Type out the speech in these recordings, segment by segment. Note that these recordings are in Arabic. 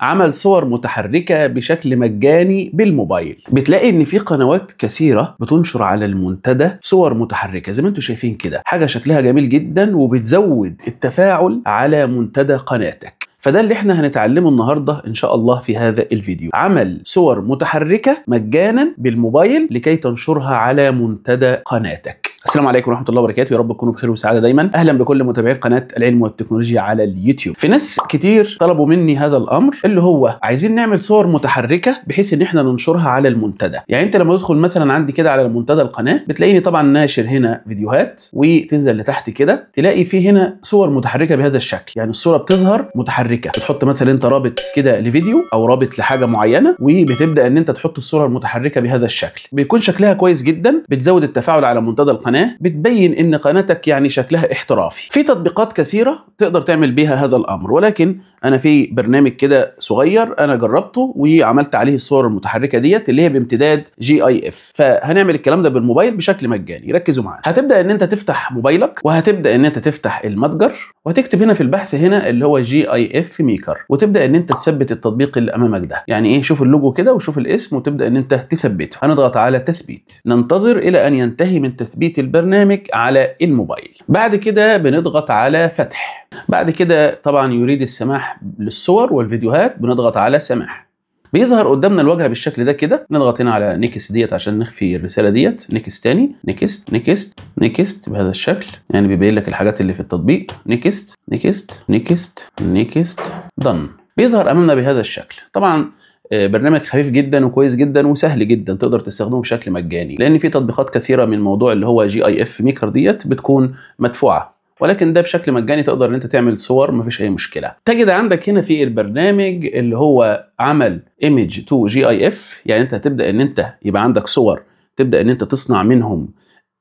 عمل صور متحركة بشكل مجاني بالموبايل بتلاقي ان في قنوات كثيرة بتنشر على المنتدى صور متحركة زي ما انتم شايفين كده حاجة شكلها جميل جدا وبتزود التفاعل على منتدى قناتك فده اللي احنا هنتعلمه النهارده ان شاء الله في هذا الفيديو عمل صور متحركه مجانا بالموبايل لكي تنشرها على منتدى قناتك السلام عليكم ورحمه الله وبركاته يا رب تكونوا بخير وسعاده دايما اهلا بكل متابعي قناه العلم والتكنولوجيا على اليوتيوب في ناس كتير طلبوا مني هذا الامر اللي هو عايزين نعمل صور متحركه بحيث ان احنا ننشرها على المنتدى يعني انت لما تدخل مثلا عندي كده على المنتدى القناه بتلاقيني طبعا ناشر هنا فيديوهات وتنزل لتحت كده تلاقي في هنا صور متحركه بهذا الشكل يعني الصوره بتظهر متحركه بتحط مثلا انت رابط كده لفيديو او رابط لحاجه معينه وبتبدا ان انت تحط الصوره المتحركه بهذا الشكل بيكون شكلها كويس جدا بتزود التفاعل على منتدى القناه القناة بتبين ان قناتك يعني شكلها احترافي في تطبيقات كثيره تقدر تعمل بيها هذا الامر ولكن انا في برنامج كده صغير انا جربته وعملت عليه الصور المتحركه ديت اللي هي بامتداد جي اي اف فهنعمل الكلام ده بالموبايل بشكل مجاني ركزوا معايا هتبدا ان انت تفتح موبايلك وهتبدا ان انت تفتح المتجر وهتكتب هنا في البحث هنا اللي هو جي اي اف ميكر وتبدا ان انت تثبت التطبيق اللي امامك ده يعني ايه شوف اللوجو كده وشوف الاسم وتبدا ان انت تثبته هنضغط على تثبيت ننتظر الى ان ينتهي من تثبيت البرنامج على الموبايل بعد كده بنضغط على فتح بعد كده طبعا يريد السماح للصور والفيديوهات بنضغط على سماح بيظهر قدامنا الواجهه بالشكل ده كده نضغط هنا على نيكست ديت عشان نخفي الرساله ديت نيكست تاني نيكست نيكست نيكست بهذا الشكل يعني بيبين لك الحاجات اللي في التطبيق نيكست نيكست نيكست نيكست دن بيظهر امامنا بهذا الشكل طبعا آه، برنامج خفيف جدا وكويس جدا وسهل جدا تقدر تستخدمه بشكل مجاني لان في تطبيقات كثيره من موضوع اللي هو جي اي اف ميكر ديت بتكون مدفوعه ولكن ده بشكل مجاني تقدر ان انت تعمل صور مفيش اي مشكله تجد عندك هنا في البرنامج اللي هو عمل ايمج تو جي اي اف يعني انت هتبدا ان انت يبقى عندك صور تبدا ان انت تصنع منهم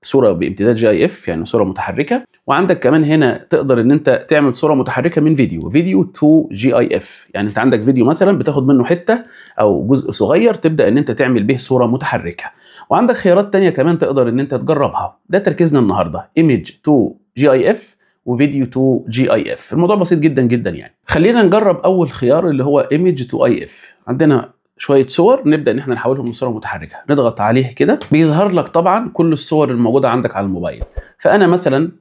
صوره بامتداد جي اي اف يعني صوره متحركه وعندك كمان هنا تقدر ان انت تعمل صوره متحركه من فيديو فيديو تو جي اي اف يعني انت عندك فيديو مثلا بتاخد منه حته او جزء صغير تبدا ان انت تعمل به صوره متحركه وعندك خيارات تانية كمان تقدر ان انت تجربها ده تركيزنا النهارده ايمج تو جي اي اف وفيديو تو جي اي اف الموضوع بسيط جدا جدا يعني خلينا نجرب اول خيار اللي هو ايمج تو اي اف عندنا شويه صور نبدا ان احنا نحولهم لصوره متحركه نضغط عليها كده بيظهر لك طبعا كل الصور الموجوده عندك على الموبايل فانا مثلا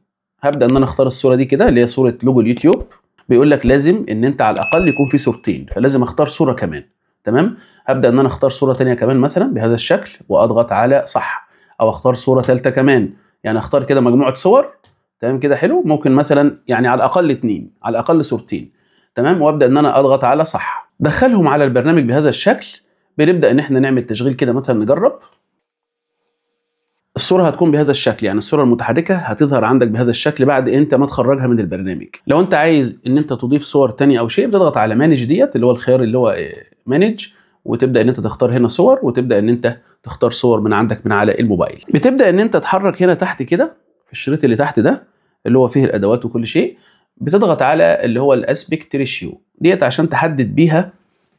هبدا ان انا اختار الصوره دي كده اللي هي صوره لوجو اليوتيوب بيقول لك لازم ان انت على الاقل يكون في صورتين فلازم اختار صوره كمان تمام هبدا ان انا اختار صوره ثانيه كمان مثلا بهذا الشكل واضغط على صح او اختار صوره ثالثه كمان يعني اختار كده مجموعه صور تمام كده حلو ممكن مثلا يعني على الاقل اثنين على الاقل صورتين تمام وابدا ان انا اضغط على صح دخلهم على البرنامج بهذا الشكل بنبدا ان احنا نعمل تشغيل كده مثلا نجرب الصوره هتكون بهذا الشكل يعني الصوره المتحركه هتظهر عندك بهذا الشكل بعد انت ما تخرجها من البرنامج لو انت عايز ان انت تضيف صور تانية او شيء بتضغط على مانج ديت اللي هو الخيار اللي هو مانج آه، وتبدا ان انت تختار هنا صور وتبدا ان انت تختار صور من عندك من على الموبايل بتبدا ان انت تحرك هنا تحت كده في الشريط اللي تحت ده اللي هو فيه الادوات وكل شيء بتضغط على اللي هو الاسبكت ريشيو ديت عشان تحدد بيها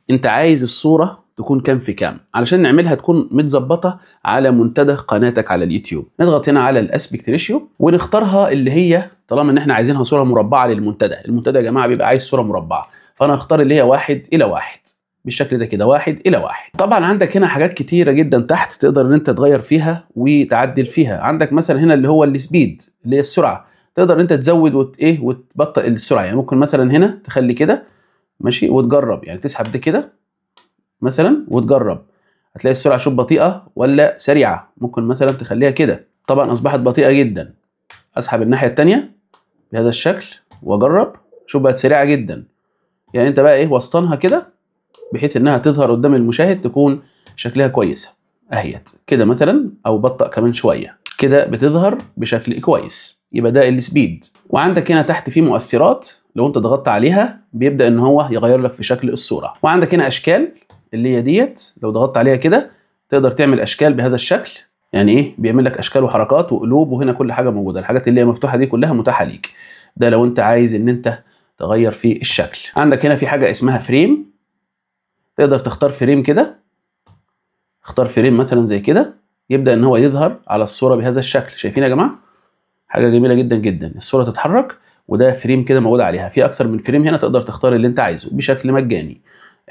انت عايز الصوره تكون كام في كام علشان نعملها تكون متظبطه على منتدى قناتك على اليوتيوب نضغط هنا على الاسبكت ريشيو ونختارها اللي هي طالما ان احنا عايزينها صوره مربعه للمنتدى المنتدى يا جماعه بيبقى عايز صوره مربعه فانا اختار اللي هي واحد الى واحد بالشكل ده كده واحد الى واحد طبعا عندك هنا حاجات كتيره جدا تحت تقدر ان انت تغير فيها وتعدل فيها عندك مثلا هنا اللي هو السبيد اللي هي السرعه تقدر انت تزود وت ايه وتبطئ السرعه يعني ممكن مثلا هنا تخلي كده ماشي وتجرب يعني تسحب ده كده مثلا وتجرب هتلاقي السرعه شوف بطيئه ولا سريعه ممكن مثلا تخليها كده طبعا اصبحت بطيئه جدا اسحب الناحيه الثانيه بهذا الشكل واجرب شوف بقت سريعه جدا يعني انت بقى ايه وسطنها كده بحيث انها تظهر قدام المشاهد تكون شكلها كويسه اهيت كده مثلا او بطأ كمان شويه كده بتظهر بشكل كويس يبقى ده السبيد وعندك هنا تحت في مؤثرات لو انت ضغطت عليها بيبدا ان هو يغير لك في شكل الصوره وعندك هنا اشكال اللي هي ديت لو ضغطت عليها كده تقدر تعمل اشكال بهذا الشكل يعني ايه بيعمل لك اشكال وحركات وقلوب وهنا كل حاجه موجوده الحاجات اللي هي مفتوحه دي كلها متاحه ليك ده لو انت عايز ان انت تغير في الشكل عندك هنا في حاجه اسمها فريم تقدر تختار فريم كده اختار فريم مثلا زي كده يبدا ان هو يظهر على الصوره بهذا الشكل شايفين يا جماعه حاجه جميله جدا جدا الصوره تتحرك وده فريم كده موجود عليها في اكثر من فريم هنا تقدر تختار اللي انت عايزه بشكل مجاني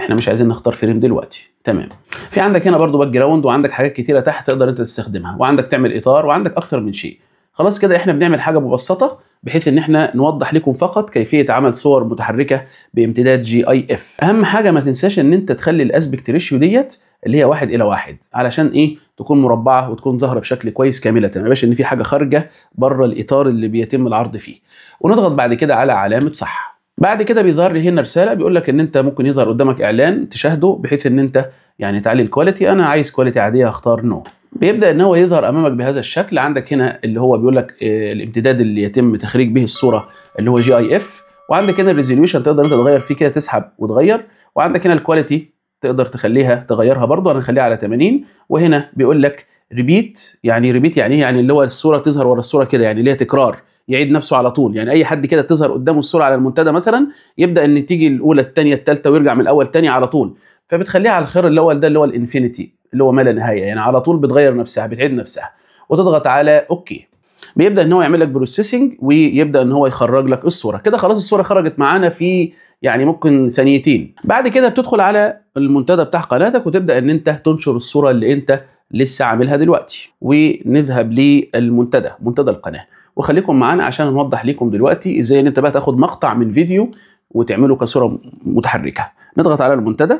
احنا مش عايزين نختار فريم دلوقتي تمام في عندك هنا برضو باك جراوند وعندك حاجات كتيره تحت تقدر انت تستخدمها وعندك تعمل اطار وعندك اكثر من شيء خلاص كده احنا بنعمل حاجه مبسطه بحيث ان احنا نوضح لكم فقط كيفيه عمل صور متحركه بامتداد جي اي اف اهم حاجه ما تنساش ان انت تخلي الاسبكت ريشيو ديت اللي هي واحد الى واحد علشان ايه تكون مربعه وتكون ظاهره بشكل كويس كامله ما يبقاش ان في حاجه خارجه بره الاطار اللي بيتم العرض فيه ونضغط بعد كده على علامه صح بعد كده بيظهر لي هنا رساله بيقول لك ان انت ممكن يظهر قدامك اعلان تشاهده بحيث ان انت يعني تعلي الكواليتي انا عايز كواليتي عاديه هختار نو بيبدا ان هو يظهر امامك بهذا الشكل عندك هنا اللي هو بيقول لك آه، الامتداد اللي يتم تخريج به الصوره اللي هو جي اي اف وعندك هنا الريزوليوشن تقدر انت تغير فيه كده تسحب وتغير وعندك هنا الكواليتي تقدر تخليها تغيرها برضو انا هخليها على 80 وهنا بيقول لك ريبيت يعني ريبيت يعني ايه يعني اللي هو الصوره تظهر ورا الصوره كده يعني ليها تكرار يعيد نفسه على طول يعني اي حد كده تظهر قدامه الصوره على المنتدى مثلا يبدا ان تيجي الاولى الثانيه الثالثه ويرجع من الاول ثاني على طول فبتخليها على الخيار الاول ده اللي هو الانفينيتي اللي هو ما لا نهايه يعني على طول بتغير نفسها بتعيد نفسها وتضغط على اوكي بيبدا ان هو يعمل لك بروسيسنج ويبدا ان هو يخرج لك الصوره كده خلاص الصوره خرجت معانا في يعني ممكن ثانيتين بعد كده بتدخل على المنتدى بتاع قناتك وتبدا ان انت تنشر الصوره اللي انت لسه عاملها دلوقتي ونذهب للمنتدى منتدى القناه وخليكم معانا عشان نوضح لكم دلوقتي ازاي ان انت بقى تاخد مقطع من فيديو وتعمله كصوره متحركه نضغط على المنتدى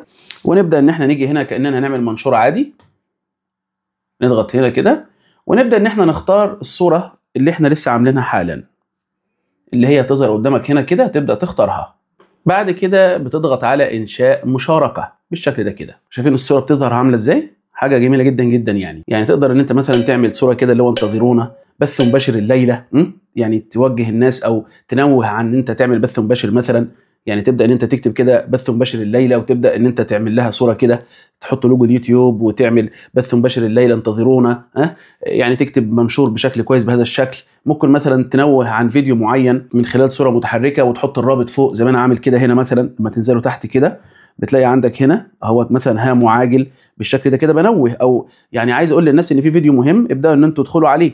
ونبدا ان احنا نيجي هنا كاننا هنعمل منشور عادي نضغط هنا كده ونبدا ان احنا نختار الصوره اللي احنا لسه عاملينها حالا اللي هي تظهر قدامك هنا كده تبدا تختارها بعد كده بتضغط على انشاء مشاركه بالشكل ده كده شايفين الصوره بتظهر عامله ازاي حاجه جميله جدا جدا يعني يعني تقدر ان انت مثلا تعمل صوره كده اللي هو انتظرونا بث مباشر الليله يعني توجه الناس او تنوه عن ان انت تعمل بث مباشر مثلا يعني تبدا ان انت تكتب كده بث مباشر الليله وتبدا ان انت تعمل لها صوره كده تحط لوجو اليوتيوب وتعمل بث مباشر الليله انتظرونا أه؟ يعني تكتب منشور بشكل كويس بهذا الشكل ممكن مثلا تنوه عن فيديو معين من خلال صوره متحركه وتحط الرابط فوق زي ما انا عامل كده هنا مثلا لما تنزلوا تحت كده بتلاقي عندك هنا اهوت مثلا هام وعاجل بالشكل ده كده بنوه او يعني عايز اقول للناس ان في فيديو مهم ابداوا ان انتوا تدخلوا عليه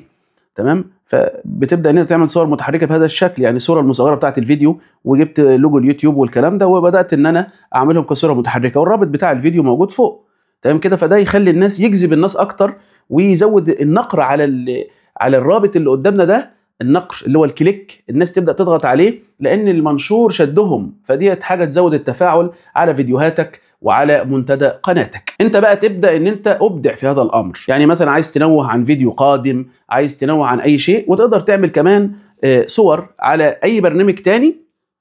تمام فبتبدا ان انت تعمل صور متحركه بهذا الشكل يعني الصوره المصغره بتاعت الفيديو وجبت لوجو اليوتيوب والكلام ده وبدات ان انا اعملهم كصوره متحركه والرابط بتاع الفيديو موجود فوق تمام كده فده يخلي الناس يجذب الناس اكتر ويزود النقر على على الرابط اللي قدامنا ده النقر اللي هو الكليك الناس تبدا تضغط عليه لان المنشور شدهم فديت حاجه تزود التفاعل على فيديوهاتك وعلى منتدى قناتك انت بقى تبدا ان انت ابدع في هذا الامر يعني مثلا عايز تنوه عن فيديو قادم عايز تنوه عن اي شيء وتقدر تعمل كمان آه، صور على اي برنامج تاني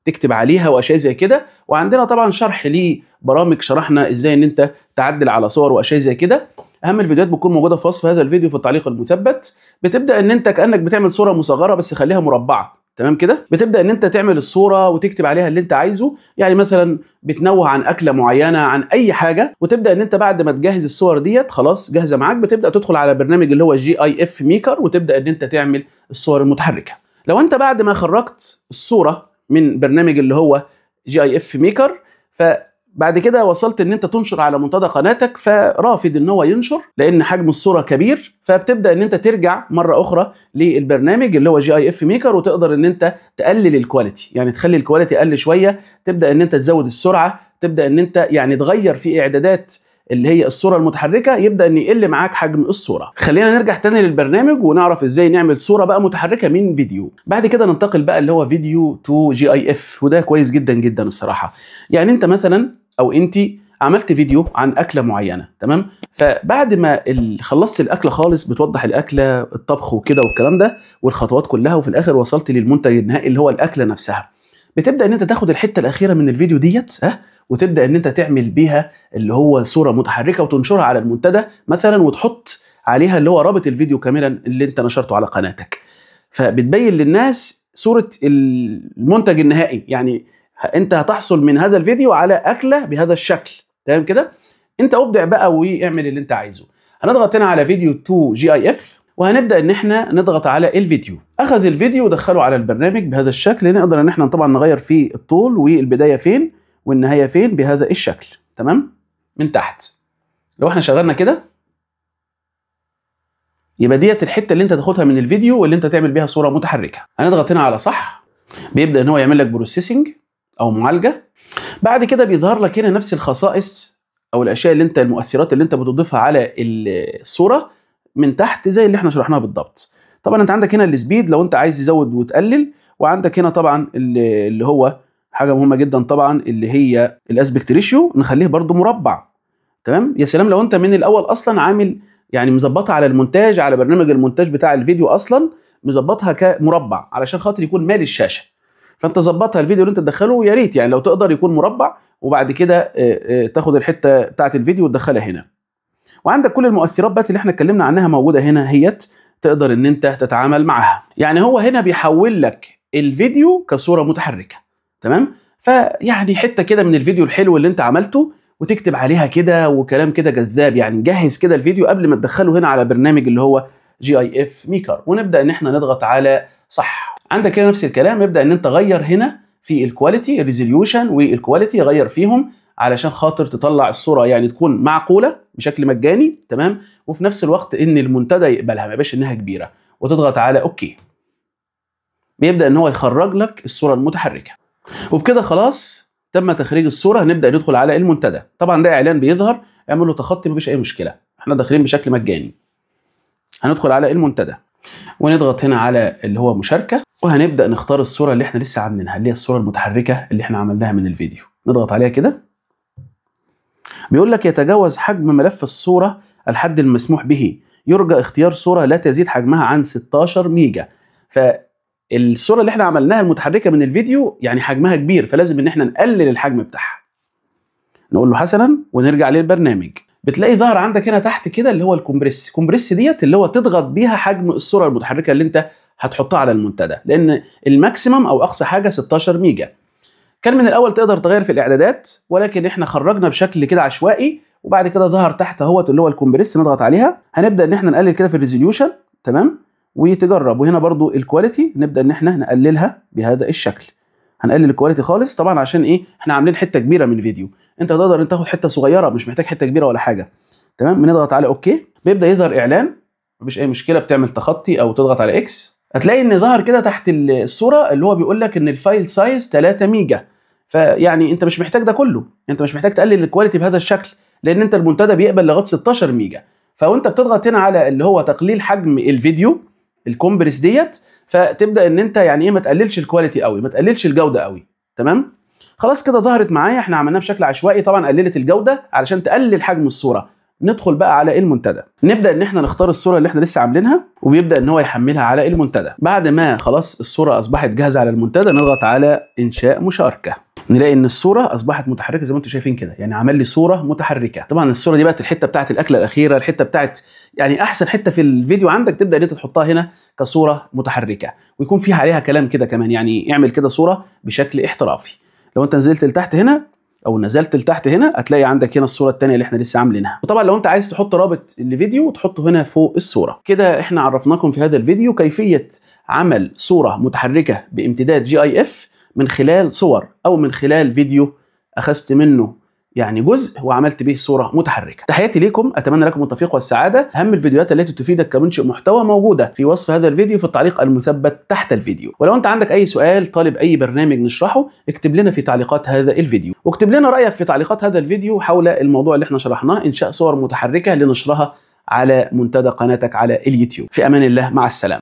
تكتب عليها واشياء زي كده وعندنا طبعا شرح لبرامج شرحنا ازاي ان انت تعدل على صور واشياء زي كده اهم الفيديوهات بتكون موجوده في وصف هذا الفيديو في التعليق المثبت بتبدا ان انت كانك بتعمل صوره مصغره بس خليها مربعه تمام كده بتبدا ان انت تعمل الصوره وتكتب عليها اللي انت عايزه يعني مثلا بتنوه عن اكله معينه عن اي حاجه وتبدا ان انت بعد ما تجهز الصور ديت خلاص جاهزه معاك بتبدا تدخل على برنامج اللي هو جي اي اف ميكر وتبدا ان انت تعمل الصور المتحركه لو انت بعد ما خرجت الصوره من برنامج اللي هو جي اي اف ميكر بعد كده وصلت ان انت تنشر على منتدى قناتك فرافض ان هو ينشر لان حجم الصوره كبير فبتبدا ان انت ترجع مره اخرى للبرنامج اللي هو جي اي اف ميكر وتقدر ان انت تقلل الكواليتي يعني تخلي الكواليتي اقل شويه تبدا ان انت تزود السرعه تبدا ان انت يعني تغير في اعدادات اللي هي الصورة المتحركة يبدأ ان يقل معاك حجم الصورة. خلينا نرجع تاني للبرنامج ونعرف ازاي نعمل صورة بقى متحركة من فيديو. بعد كده ننتقل بقى اللي هو فيديو تو جي اي اف وده كويس جدا جدا الصراحة. يعني انت مثلا او انت عملت فيديو عن اكله معينه تمام فبعد ما خلصت الاكله خالص بتوضح الاكله الطبخ وكده والكلام ده والخطوات كلها وفي الاخر وصلت للمنتج النهائي اللي هو الاكله نفسها بتبدا ان انت تاخد الحته الاخيره من الفيديو ديت ها وتبدا ان انت تعمل بيها اللي هو صوره متحركه وتنشرها على المنتدى مثلا وتحط عليها اللي هو رابط الفيديو كاملا اللي انت نشرته على قناتك فبتبين للناس صوره المنتج النهائي يعني انت هتحصل من هذا الفيديو على اكله بهذا الشكل تمام كده انت ابدع بقى واعمل اللي انت عايزه هنضغط هنا على فيديو 2 جي اي اف وهنبدا ان احنا نضغط على الفيديو اخذ الفيديو ودخله على البرنامج بهذا الشكل نقدر ان احنا طبعا نغير فيه الطول والبدايه فين والنهايه فين بهذا الشكل تمام من تحت لو احنا شغلنا كده يبقى ديت الحته اللي انت تاخدها من الفيديو واللي انت تعمل بيها صوره متحركه هنضغط هنا على صح بيبدا ان هو يعمل لك بروسيسنج او معالجه بعد كده بيظهر لك هنا نفس الخصائص او الاشياء اللي انت المؤثرات اللي انت بتضيفها على الصوره من تحت زي اللي احنا شرحناها بالضبط طبعا انت عندك هنا السبيد لو انت عايز تزود وتقلل وعندك هنا طبعا اللي هو حاجه مهمه جدا طبعا اللي هي الاسبكت ريشيو نخليه برده مربع تمام يا سلام لو انت من الاول اصلا عامل يعني مظبطها على المونتاج على برنامج المونتاج بتاع الفيديو اصلا مظبطها كمربع علشان خاطر يكون مال الشاشه فانت ظبطها الفيديو اللي انت تدخله يا ريت يعني لو تقدر يكون مربع وبعد كده آه، آه، تاخد الحته بتاعت الفيديو وتدخلها هنا وعندك كل المؤثرات بقى اللي احنا اتكلمنا عنها موجوده هنا هيت تقدر ان انت تتعامل معاها يعني هو هنا بيحول لك الفيديو كصوره متحركه تمام فيعني حته كده من الفيديو الحلو اللي انت عملته وتكتب عليها كده وكلام كده جذاب يعني جهز كده الفيديو قبل ما تدخله هنا على برنامج اللي هو جي اي اف ميكر ونبدا ان احنا نضغط على صح عندك هنا نفس الكلام ابدا ان انت غير هنا في الكواليتي الريزوليوشن والكواليتي غير فيهم علشان خاطر تطلع الصوره يعني تكون معقوله بشكل مجاني تمام وفي نفس الوقت ان المنتدى يقبلها ما يبقاش انها كبيره وتضغط على اوكي بيبدا ان هو يخرج لك الصوره المتحركه وبكده خلاص تم تخريج الصوره هنبدا ندخل على المنتدى طبعا ده اعلان بيظهر اعمل له تخطي مفيش اي مشكله احنا داخلين بشكل مجاني هندخل على المنتدى ونضغط هنا على اللي هو مشاركه وهنبدا نختار الصوره اللي احنا لسه عاملينها اللي هي الصوره المتحركه اللي احنا عملناها من الفيديو نضغط عليها كده بيقول لك يتجاوز حجم ملف الصوره الحد المسموح به يرجى اختيار صوره لا تزيد حجمها عن 16 ميجا فالصوره اللي احنا عملناها المتحركه من الفيديو يعني حجمها كبير فلازم ان احنا نقلل الحجم بتاعها نقول له حسنا ونرجع للبرنامج بتلاقي ظهر عندك هنا تحت كده اللي هو الكومبريس الكومبريس ديت اللي هو تضغط بيها حجم الصوره المتحركه اللي انت هتحطها على المنتدى لان الماكسيمم او اقصى حاجه 16 ميجا كان من الاول تقدر تغير في الاعدادات ولكن احنا خرجنا بشكل كده عشوائي وبعد كده ظهر تحت اهوت اللي هو الكومبريس نضغط عليها هنبدا ان احنا نقلل كده في الريزوليوشن تمام وتجرب وهنا برضو الكواليتي نبدا ان احنا نقللها بهذا الشكل هنقلل الكواليتي خالص طبعا عشان ايه احنا عاملين حته كبيره من الفيديو انت تقدر انت تاخد حته صغيره مش محتاج حته كبيره ولا حاجه تمام بنضغط على اوكي بيبدا يظهر اعلان مفيش اي مشكله بتعمل تخطي او تضغط على اكس هتلاقي ان ظهر كده تحت الصوره اللي هو بيقول لك ان الفايل سايز 3 ميجا فيعني انت مش محتاج ده كله انت مش محتاج تقلل الكواليتي بهذا الشكل لان انت المنتدى بيقبل لغايه 16 ميجا فانت بتضغط هنا على اللي هو تقليل حجم الفيديو الكومبرس ديت فتبدا ان انت يعني ايه ما تقللش الكواليتي قوي ما تقللش الجوده قوي تمام خلاص كده ظهرت معايا احنا عملناها بشكل عشوائي طبعا قللت الجوده علشان تقلل حجم الصوره ندخل بقى على المنتدى نبدا ان احنا نختار الصوره اللي احنا لسه عاملينها وبيبدا ان هو يحملها على المنتدى بعد ما خلاص الصوره اصبحت جاهزه على المنتدى نضغط على انشاء مشاركه نلاقي ان الصوره اصبحت متحركه زي ما انتم شايفين كده يعني عمل لي صوره متحركه طبعا الصوره دي بقت الحته بتاعه الاكله الاخيره الحته بتاعه يعني احسن حته في الفيديو عندك تبدا ان انت تحطها هنا كصوره متحركه ويكون فيها عليها كلام كده كمان يعني اعمل كده صوره بشكل احترافي لو انت نزلت لتحت هنا او نزلت لتحت هنا هتلاقي عندك هنا الصوره الثانيه اللي احنا لسه عاملينها وطبعا لو انت عايز تحط رابط الفيديو تحطه هنا فوق الصوره كده احنا عرفناكم في هذا الفيديو كيفيه عمل صوره متحركه بامتداد جي اي اف من خلال صور او من خلال فيديو اخذت منه يعني جزء وعملت به صوره متحركه تحياتي ليكم اتمنى لكم التوفيق والسعاده اهم الفيديوهات التي تفيدك كمنشئ محتوى موجوده في وصف هذا الفيديو في التعليق المثبت تحت الفيديو ولو انت عندك اي سؤال طالب اي برنامج نشرحه اكتب لنا في تعليقات هذا الفيديو واكتب لنا رايك في تعليقات هذا الفيديو حول الموضوع اللي احنا شرحناه انشاء صور متحركه لنشرها على منتدى قناتك على اليوتيوب في امان الله مع السلامه